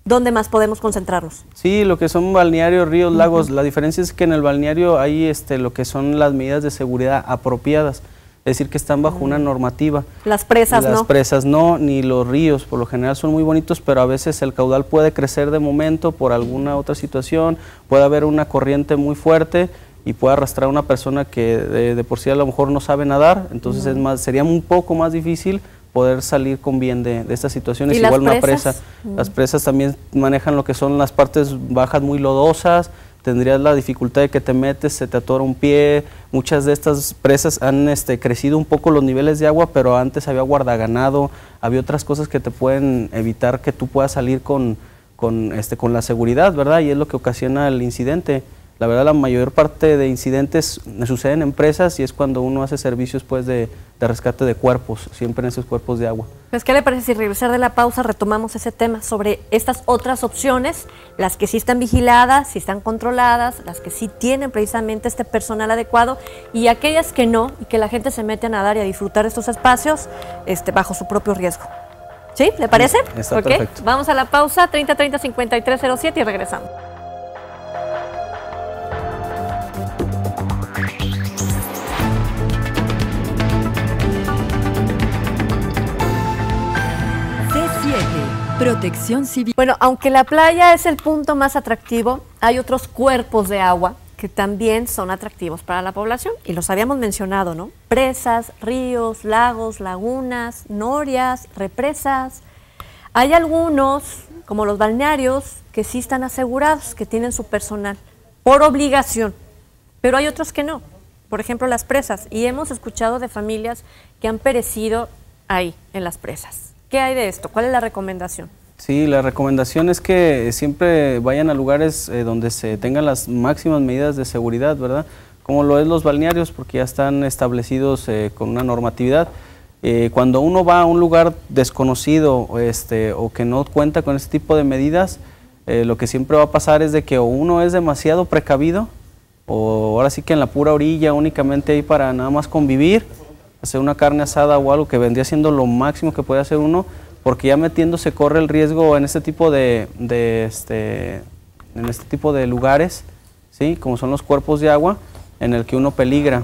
¿dónde más podemos concentrarnos? Sí, lo que son balnearios, ríos, lagos. La diferencia es que en el balneario hay este, lo que son las medidas de seguridad apropiadas es decir, que están bajo una mm. normativa. Las presas no. Las presas no, ni los ríos, por lo general son muy bonitos, pero a veces el caudal puede crecer de momento por alguna otra situación, puede haber una corriente muy fuerte y puede arrastrar a una persona que de, por sí a lo mejor no sabe nadar, entonces es más, sería un poco más difícil poder salir con bien de, estas situaciones. Igual una presa. Las mm. presas también manejan lo que son las partes bajas muy lodosas, tendrías la dificultad de que te metes, se te atora un pie. Muchas de estas presas han este, crecido un poco los niveles de agua, pero antes había guardaganado, había otras cosas que te pueden evitar que tú puedas salir con, con, este, con la seguridad, ¿verdad? Y es lo que ocasiona el incidente. La verdad, la mayor parte de incidentes suceden en empresas y es cuando uno hace servicios pues, de, rescate de cuerpos, siempre en esos cuerpos de agua. Pues, ¿qué le parece si regresar de la pausa retomamos ese tema sobre estas otras opciones, las que sí están vigiladas, sí están controladas, las que sí tienen precisamente este personal adecuado y aquellas que no y que la gente se mete a nadar y a disfrutar estos espacios este, bajo su propio riesgo? ¿Sí? ¿Le parece? Está Vamos a la pausa, 30 30 5307 y regresamos. Protección Civil. Bueno, aunque la playa es el punto más atractivo, hay otros cuerpos de agua que también son atractivos para la población y los habíamos mencionado, ¿no? Presas, ríos, lagos, lagunas, norias, represas. Hay algunos, como los balnearios, que sí están asegurados, que tienen su personal por obligación, pero hay otros que no. Por ejemplo, las presas y hemos escuchado de familias que han perecido ahí en las presas. ¿Qué hay de esto? ¿Cuál es la recomendación? Sí, la recomendación es que siempre vayan a lugares eh, donde se tengan las máximas medidas de seguridad, ¿verdad? Como lo es los balnearios, porque ya están establecidos eh, con una normatividad. Eh, cuando uno va a un lugar desconocido este, o que no cuenta con este tipo de medidas, lo que siempre va a pasar es de que o uno es demasiado precavido, o ahora sí que en la pura orilla únicamente ahí para nada más convivir, hacer una carne asada o algo que vendría siendo lo máximo que puede hacer uno, porque ya metiéndose corre el riesgo en este tipo de, este, en este tipo de lugares, ¿sí? como son los cuerpos de agua, en el que uno peligra.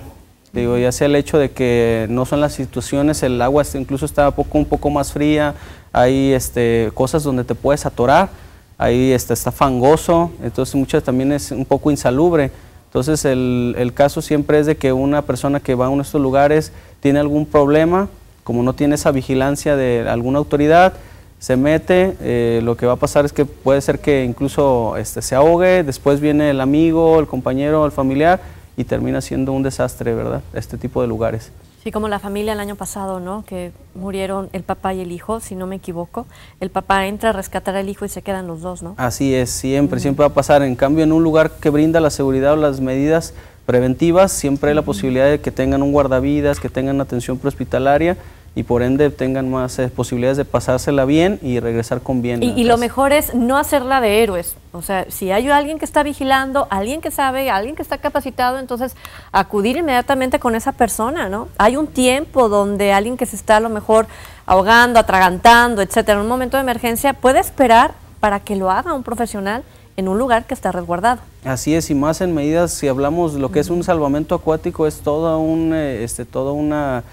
Digo, ya sea el hecho de que no son las situaciones, el agua incluso está un poco más fría, hay este, cosas donde te puedes atorar, ahí está, está fangoso, entonces muchas también es un poco insalubre. Entonces el, el, caso siempre es de que una persona que va a uno de estos lugares tiene algún problema, como no tiene esa vigilancia de alguna autoridad, se mete, eh, lo que va a pasar es que puede ser que incluso este, se ahogue, después viene el amigo, el compañero, el familiar y termina siendo un desastre, ¿verdad? Este tipo de lugares y como la familia el año pasado, ¿no? Que murieron el papá y el hijo, si no me equivoco. El papá entra a rescatar al hijo y se quedan los dos, ¿no? Así es, siempre, siempre va a pasar. En cambio, en un lugar que brinda la seguridad o las medidas preventivas, siempre hay la posibilidad de que tengan un guardavidas, que tengan atención prehospitalaria y por ende tengan más eh, posibilidades de pasársela bien y regresar con bien. Y, lo mejor es no hacerla de héroes. O sea, si hay alguien que está vigilando, alguien que sabe, alguien que está capacitado, entonces acudir inmediatamente con esa persona, ¿no? Hay un tiempo donde alguien que se está a lo mejor ahogando, atragantando, etcétera, en un momento de emergencia, puede esperar para que lo haga un profesional en un lugar que está resguardado. Así es, y más en medidas, si hablamos lo que es un salvamento acuático, es toda un, eh, este, toda una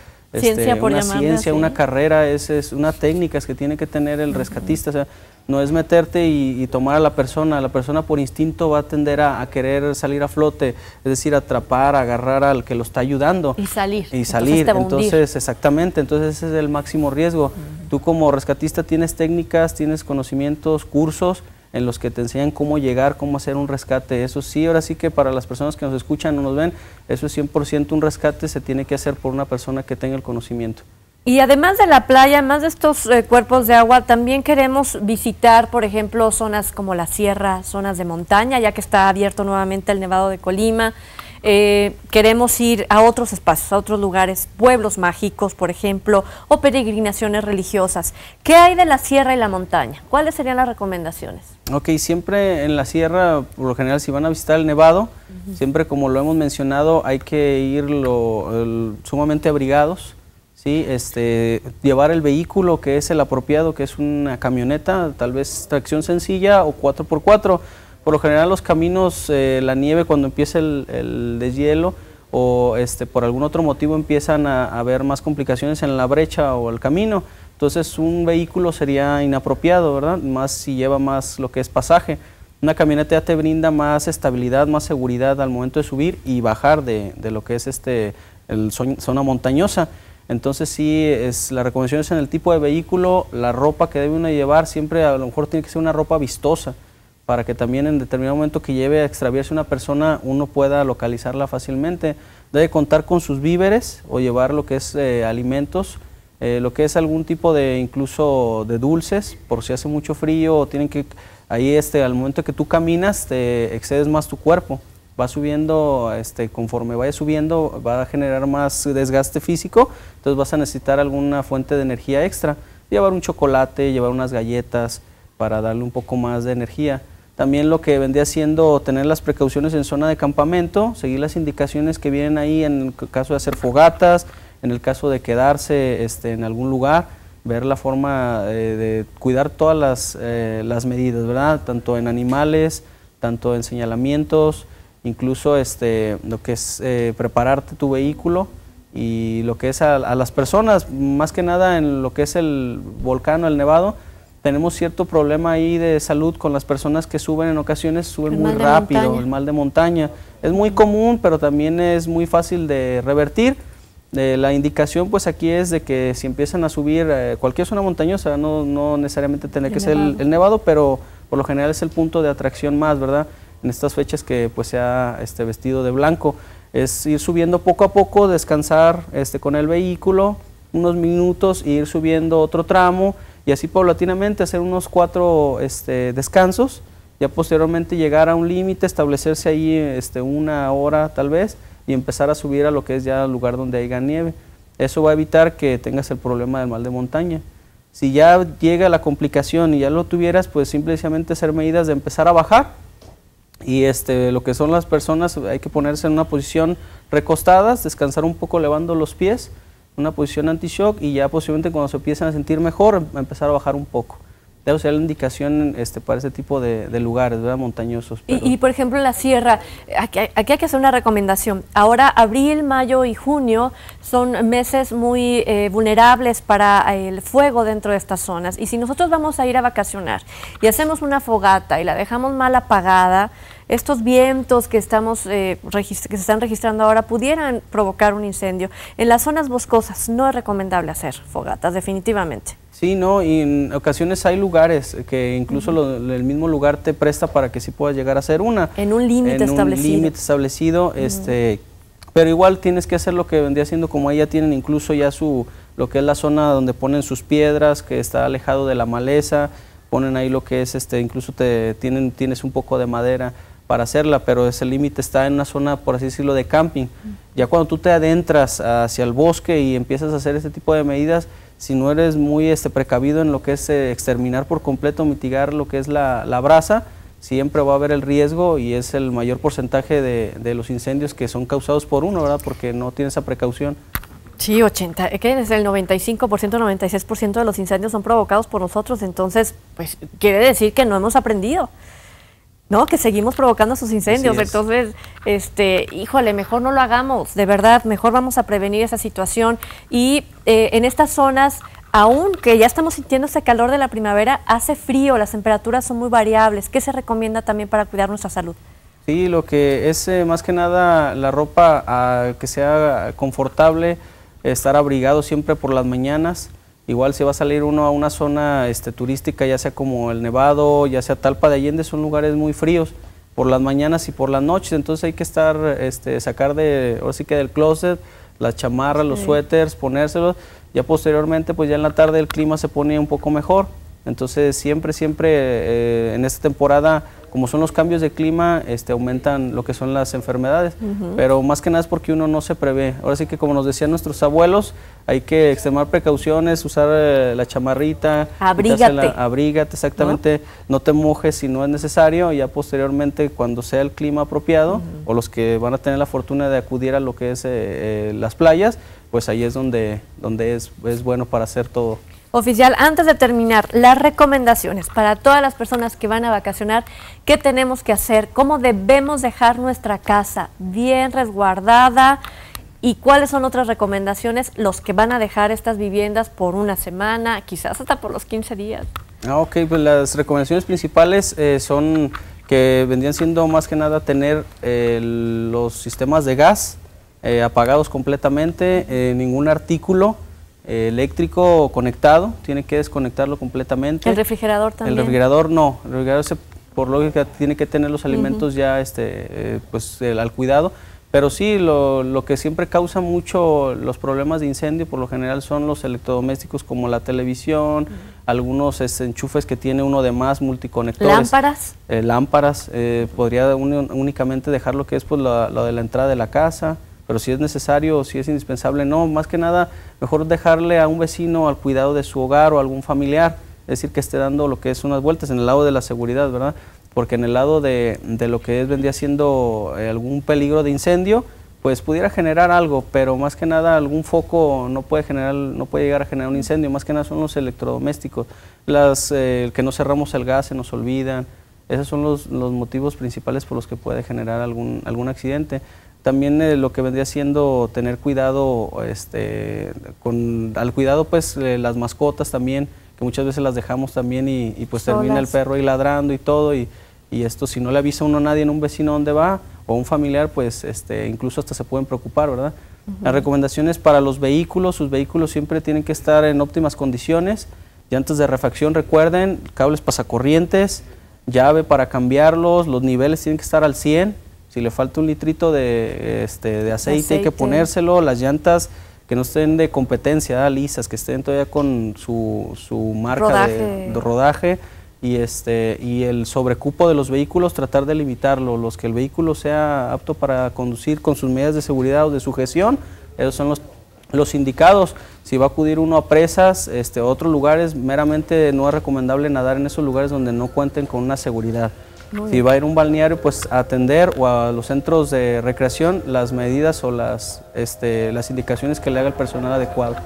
ciencia este, por una ciencia, una carrera, es, una técnica es que tiene que tener el rescatista. O sea, no es meterte y, tomar a la persona. La persona por instinto va a tender a, querer salir a flote, es decir, atrapar, agarrar al que lo está ayudando. Y salir. Y salir. Entonces, exactamente, entonces ese es el máximo riesgo. Tú como rescatista tienes técnicas, tienes conocimientos, cursos en los que te enseñan cómo llegar, cómo hacer un rescate. Eso sí, ahora sí que para las personas que nos escuchan o nos ven, eso es 100% un rescate, se tiene que hacer por una persona que tenga el conocimiento. Y además de la playa, más de estos eh, cuerpos de agua, también queremos visitar, por ejemplo, zonas como la sierra, zonas de montaña, ya que está abierto nuevamente el Nevado de Colima. Eh, queremos ir a otros espacios, a otros lugares, pueblos mágicos, por ejemplo, o peregrinaciones religiosas. ¿Qué hay de la sierra y la montaña? ¿Cuáles serían las recomendaciones? Ok, siempre en la sierra, por lo general, si van a visitar el nevado, siempre como lo hemos mencionado, hay que ir sumamente abrigados. ¿sí? Este, llevar el vehículo que es el apropiado, que es una camioneta, tal vez tracción sencilla o 4x4, por lo general los caminos, eh, la nieve cuando empieza el, deshielo o este, por algún otro motivo empiezan a, haber más complicaciones en la brecha o el camino. Entonces un vehículo sería inapropiado, ¿verdad? Más si lleva más lo que es pasaje. Una camioneta te brinda más estabilidad, más seguridad al momento de subir y bajar de, lo que es este, zona montañosa. Entonces sí, es, la recomendación es en el tipo de vehículo, la ropa que debe uno llevar, siempre a lo mejor tiene que ser una ropa vistosa para que también en determinado momento que lleve a extraviarse una persona, uno pueda localizarla fácilmente. Debe contar con sus víveres o llevar lo que es eh, alimentos, eh, lo que es algún tipo de incluso de dulces, por si hace mucho frío o tienen que, ahí este, al momento que tú caminas te excedes más tu cuerpo, va subiendo, este, conforme vaya subiendo va a generar más desgaste físico, entonces vas a necesitar alguna fuente de energía extra, llevar un chocolate, llevar unas galletas para darle un poco más de energía. También lo que vendría siendo tener las precauciones en zona de campamento, seguir las indicaciones que vienen ahí en el caso de hacer fogatas, en el caso de quedarse este, en algún lugar, ver la forma eh, de cuidar todas las, eh, medidas, Tanto en animales, tanto en señalamientos, incluso este, lo que es eh, prepararte tu vehículo y lo que es a, a, las personas, más que nada en lo que es el volcán o el nevado, tenemos cierto problema ahí de salud con las personas que suben en ocasiones, suben muy rápido, el mal de montaña. Es muy común, pero también es muy fácil de revertir. Eh, la indicación pues aquí es de que si empiezan a subir eh, cualquier zona montañosa, no, no necesariamente tiene que ser el, nevado, pero por lo general es el punto de atracción más, ¿verdad? En estas fechas que pues se ha este, vestido de blanco. Es ir subiendo poco a poco, descansar este, con el vehículo unos minutos, y e ir subiendo otro tramo, y así paulatinamente hacer unos cuatro este, descansos, ya posteriormente llegar a un límite, establecerse ahí este, una hora tal vez y empezar a subir a lo que es ya el lugar donde haya nieve. Eso va a evitar que tengas el problema del mal de montaña. Si ya llega la complicación y ya lo tuvieras, pues simplemente hacer medidas de empezar a bajar y este, lo que son las personas hay que ponerse en una posición recostadas, descansar un poco levando los pies una posición anti-shock y ya posiblemente cuando se empiezan a sentir mejor empezar a bajar un poco. Debe ser la indicación este, para ese tipo de, de lugares, ¿verdad? Montañosos. Y, por ejemplo la sierra, aquí, hay que hacer una recomendación. Ahora abril, mayo y junio son meses muy eh, vulnerables para el fuego dentro de estas zonas. Y si nosotros vamos a ir a vacacionar y hacemos una fogata y la dejamos mal apagada, estos vientos que, estamos, eh, que se están registrando ahora pudieran provocar un incendio. En las zonas boscosas no es recomendable hacer fogatas, definitivamente. Sí, no, y en ocasiones hay lugares que incluso el mismo lugar te presta para que sí puedas llegar a hacer una. En un límite establecido. En un límite establecido, este, pero igual tienes que hacer lo que vendría siendo como ahí ya tienen incluso ya su, lo que es la zona donde ponen sus piedras, que está alejado de la maleza, ponen ahí lo que es, este, incluso te tienen, tienes un poco de madera para hacerla, pero ese límite está en una zona, por así decirlo, de camping. Ya cuando tú te adentras hacia el bosque y empiezas a hacer este tipo de medidas, si no eres muy este, precavido en lo que es eh, exterminar por completo, mitigar lo que es la, la, brasa, siempre va a haber el riesgo y es el mayor porcentaje de, de los incendios que son causados por uno, ¿verdad? Porque no tiene esa precaución. Sí, 80, eh, que es el 95%, 96% de los incendios son provocados por nosotros, entonces, pues quiere decir que no hemos aprendido. ¿no? Que seguimos provocando sus incendios. Entonces, este, híjole, mejor no lo hagamos, de verdad, mejor vamos a prevenir esa situación. Y eh, en estas zonas, aún que ya estamos sintiendo ese calor de la primavera, hace frío, las temperaturas son muy variables. ¿Qué se recomienda también para cuidar nuestra salud? Sí, lo que es eh, más que nada la ropa ah, que sea confortable, estar abrigado siempre por las mañanas. Igual si va a salir uno a una zona este, turística, ya sea como el Nevado, ya sea Talpa de Allende, son lugares muy fríos por las mañanas y por las noches, entonces hay que estar, este, sacar de, ahora sí que del closet, las chamarras, los suéteres, ponérselos, ya posteriormente pues ya en la tarde el clima se pone un poco mejor, entonces siempre, siempre eh, en esta temporada, como son los cambios de clima, este, aumentan lo que son las enfermedades, pero más que nada es porque uno no se prevé. Ahora sí que como nos decían nuestros abuelos, hay que extremar precauciones, usar eh, la chamarrita. Abrígate. abrígate, exactamente. ¿No? te mojes si no es necesario. Ya posteriormente, cuando sea el clima apropiado, o los que van a tener la fortuna de acudir a lo que es eh, las playas, pues ahí es donde, donde es, es bueno para hacer todo. Oficial, antes de terminar, las recomendaciones para todas las personas que van a vacacionar, ¿qué tenemos que hacer? ¿Cómo debemos dejar nuestra casa bien resguardada? ¿Y cuáles son otras recomendaciones los que van a dejar estas viviendas por una semana, quizás hasta por los 15 días? Ah, ok, pues las recomendaciones principales eh, son que vendrían siendo más que nada tener eh, los sistemas de gas eh, apagados completamente, ningún artículo eléctrico conectado, tiene que desconectarlo completamente. ¿El refrigerador también? El refrigerador no, el refrigerador se, por lógica tiene que tener los alimentos ya este, eh, pues, al cuidado, pero sí, lo, que siempre causa mucho los problemas de incendio por lo general son los electrodomésticos como la televisión, algunos este, enchufes que tiene uno de más multiconectores. ¿Lámparas? Eh, lámparas, eh, podría únicamente dejar lo que es pues, de la entrada de la casa pero si es necesario si es indispensable, no, más que nada, mejor dejarle a un vecino al cuidado de su hogar o algún familiar, es decir, que esté dando lo que es unas vueltas en el lado de la seguridad, ¿verdad? Porque en el lado de, de lo que es, vendría siendo eh, algún peligro de incendio, pues pudiera generar algo, pero más que nada algún foco no puede generar, no puede llegar a generar un incendio, más que nada son los electrodomésticos, las eh, que no cerramos el gas, se nos olvidan, esos son los, los motivos principales por los que puede generar algún, algún accidente. También eh, lo que vendría siendo tener cuidado, este, con, al cuidado pues eh, las mascotas también, que muchas veces las dejamos también y, pues termina el perro ahí ladrando y todo y, esto si no le avisa uno a nadie en un vecino dónde va o un familiar pues este, incluso hasta se pueden preocupar, ¿verdad? la recomendación Las recomendaciones para los vehículos, sus vehículos siempre tienen que estar en óptimas condiciones, Antes de refacción recuerden, cables pasacorrientes, llave para cambiarlos, los niveles tienen que estar al 100 si le falta un litrito de, este, aceite, hay que ponérselo. Las llantas que no estén de competencia, ah, lisas, que estén todavía con su, su marca De, rodaje. Y, este, y el sobrecupo de los vehículos, tratar de limitarlo. Los que el vehículo sea apto para conducir con sus medidas de seguridad o de sujeción, esos son los los indicados. Si va a acudir uno a presas, este, a otros lugares, meramente no es recomendable nadar en esos lugares donde no cuenten con una seguridad si va a ir a un balneario, pues atender o a los centros de recreación las medidas o las, este, las indicaciones que le haga el personal adecuado.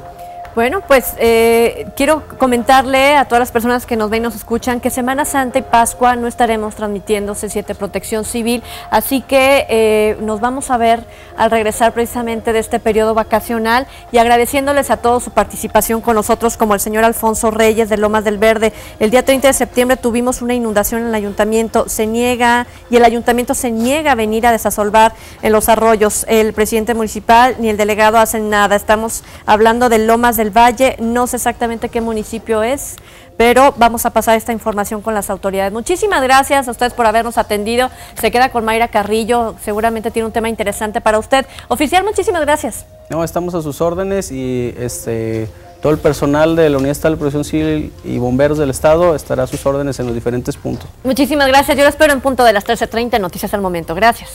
Bueno, pues eh, quiero comentarle a todas las personas que nos ven y nos escuchan que Semana Santa y Pascua no estaremos transmitiendo C7 Protección Civil, así que eh, nos vamos a ver al regresar precisamente de este periodo vacacional y agradeciéndoles a todos su participación con nosotros, como el señor Alfonso Reyes de Lomas del Verde. El día 30 de septiembre tuvimos una inundación en el ayuntamiento, se niega y el ayuntamiento se niega a venir a desasolvar en los arroyos. El presidente municipal ni el delegado hacen nada, estamos hablando de Lomas del Valle, no sé exactamente qué municipio es, pero vamos a pasar esta información con las autoridades. Muchísimas gracias a ustedes por habernos atendido. Se queda con Mayra Carrillo, seguramente tiene un tema interesante para usted. Oficial, muchísimas gracias. No, estamos a sus órdenes y este todo el personal de la Unidad Estatal de Protección Civil y Bomberos del Estado estará a sus órdenes en los diferentes puntos. Muchísimas gracias. Yo lo espero en punto de las 13.30 Noticias al Momento. Gracias.